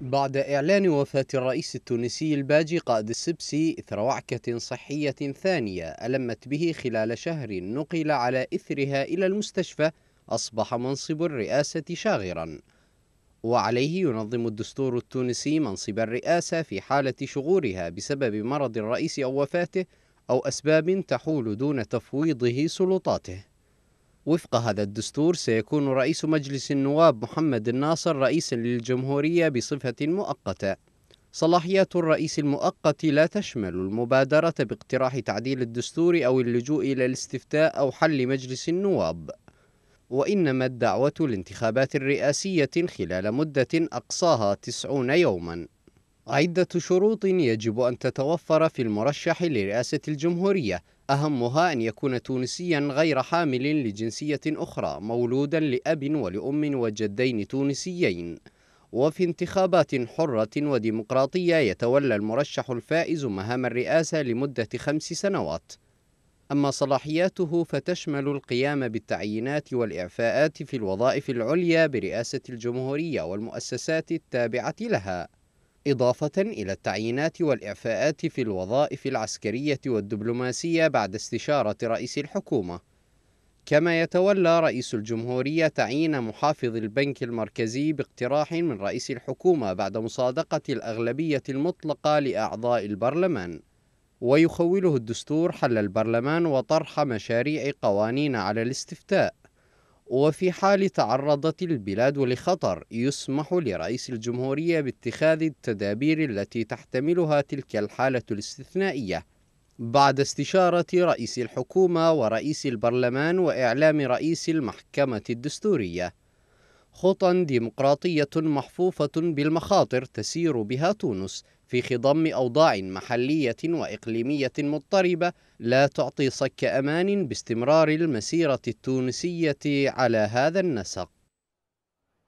بعد إعلان وفاة الرئيس التونسي الباجي قائد السبسي إثر وعكة صحية ثانية ألمت به خلال شهر نقل على إثرها إلى المستشفى أصبح منصب الرئاسة شاغرا وعليه ينظم الدستور التونسي منصب الرئاسة في حالة شغورها بسبب مرض الرئيس أو وفاته أو أسباب تحول دون تفويضه سلطاته وفق هذا الدستور سيكون رئيس مجلس النواب محمد الناصر رئيسا للجمهورية بصفة مؤقتة صلاحيات الرئيس المؤقت لا تشمل المبادرة باقتراح تعديل الدستور أو اللجوء إلى الاستفتاء أو حل مجلس النواب وإنما الدعوة لانتخابات رئاسية خلال مدة أقصاها تسعون يوماً عدة شروط يجب أن تتوفر في المرشح لرئاسة الجمهورية أهمها أن يكون تونسيا غير حامل لجنسية أخرى مولودا لأب ولأم وجدين تونسيين وفي انتخابات حرة وديمقراطية يتولى المرشح الفائز مهام الرئاسة لمدة خمس سنوات أما صلاحياته فتشمل القيام بالتعيينات والإعفاءات في الوظائف العليا برئاسة الجمهورية والمؤسسات التابعة لها إضافة إلى التعيينات والإعفاءات في الوظائف العسكرية والدبلوماسية بعد استشارة رئيس الحكومة كما يتولى رئيس الجمهورية تعيين محافظ البنك المركزي باقتراح من رئيس الحكومة بعد مصادقة الأغلبية المطلقة لأعضاء البرلمان ويخوله الدستور حل البرلمان وطرح مشاريع قوانين على الاستفتاء وفي حال تعرضت البلاد لخطر يسمح لرئيس الجمهورية باتخاذ التدابير التي تحتملها تلك الحالة الاستثنائية بعد استشارة رئيس الحكومة ورئيس البرلمان وإعلام رئيس المحكمة الدستورية خطى ديمقراطية محفوفة بالمخاطر تسير بها تونس في خضم أوضاع محلية وإقليمية مضطربة لا تعطي صك أمان باستمرار المسيرة التونسية على هذا النسق